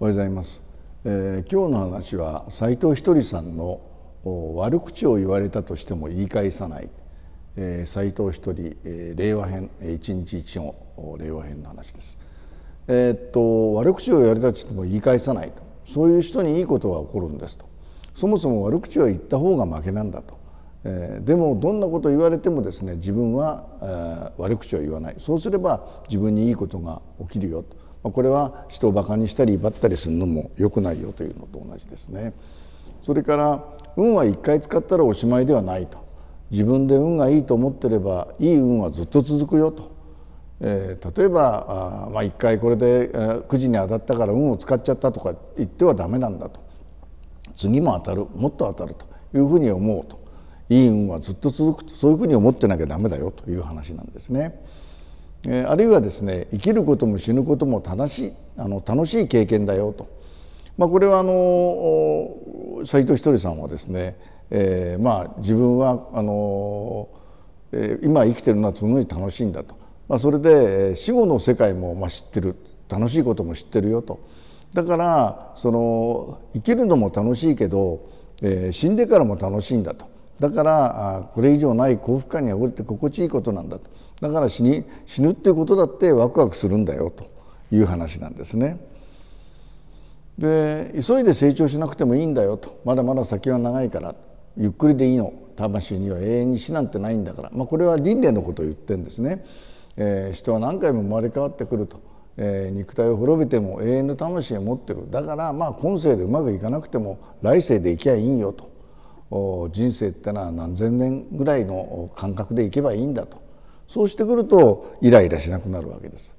おはようございます、えー、今日の話は斎藤ひとりさんの悪口を言われたとしても言い返さないえー、藤ひとり、えー、令和編一日一音令和編の話ですえー、っと悪口を言われたとしても言い返さないとそういう人にいいことが起こるんですとそもそも悪口は言った方が負けなんだと、えでもどんなこと言われてもですね自分は、悪口は言わないそうすれば自分にいいことが起きるよとこれは人をバカにしたり威張ったりするのも良くないよというのと同じですね。それから運は1回使ったらおしまいではないと自分で運がいいと思ってればいい運はずっと続くよと、えー、例えば一、まあ、1回これで、9時くじに当たったから運を使っちゃったとか言ってはダメなんだと次も当たるもっと当たるというふうに思うといい運はずっと続くとそういうふうに思ってなきゃダメだよという話なんですね。えあるいはですね生きることも死ぬことも楽しいあの楽しい経験だよと、まあ、これはあの斎藤ひとりさんはですね、えー、まあ自分はあの、え今生きてるのはそのように楽しいんだと、まあ、それで死後の世界もまあ知ってる楽しいことも知ってるよとだからその生きるのも楽しいけど、えー、死んでからも楽しいんだとだからこれ以上ない幸福感にあおれて心地いいことなんだとだから死に死ぬっていうことだってワクワクするんだよという話なんですね。で急いで成長しなくてもいいんだよとまだまだ先は長いからゆっくりでいいの魂には永遠に死なんてないんだから、まあ、これは輪廻のことを言ってるんですね、えー、人は何回も生まれ変わってくると、えー、肉体を滅びても永遠の魂を持ってるだからまあ今世でうまくいかなくても来世で生きゃいいよと人生ってのは何千年ぐらいの感覚でいけばいいんだとそうしてくるとイライラしなくなるわけです。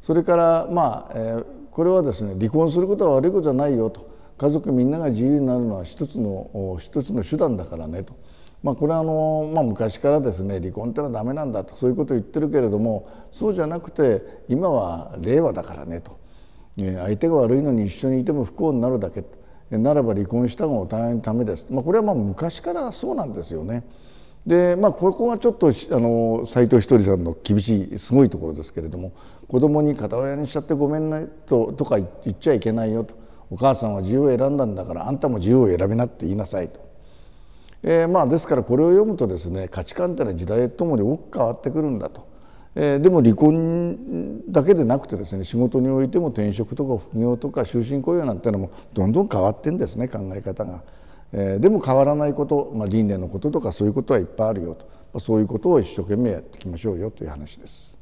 それからまあ、えー、これはですね離婚することは悪いことじゃないよと家族みんなが自由になるのは一つの一つの手段だからねと。まあ、これはあの、まあ、昔からですね離婚ってのはダメなんだとそういうことを言ってるけれどもそうじゃなくて今は令和だからねと相手が悪いのに一緒にいても不幸になるだけならば離婚した方が大変のためです、まあ、これはまあ昔からそうなんですよね。でまあ、ここはちょっとあの斎藤ひとりさんの厳しいすごいところですけれども子供に片親にしちゃってごめんねととか言っちゃいけないよとお母さんは自由を選んだんだからあんたも自由を選びなって言いなさいと、えー、まあですからこれを読むとですね価値観っていうのは時代とともに大きく変わってくるんだとえー、でも離婚だけでなくてですね仕事においても転職とか副業とか終身雇用なんてのもどんどん変わってんですね考え方が、えー、でも変わらないこと、まあ、輪廻のこととかそういうことはいっぱいあるよとそういうことを一生懸命やっていきましょうよという話です。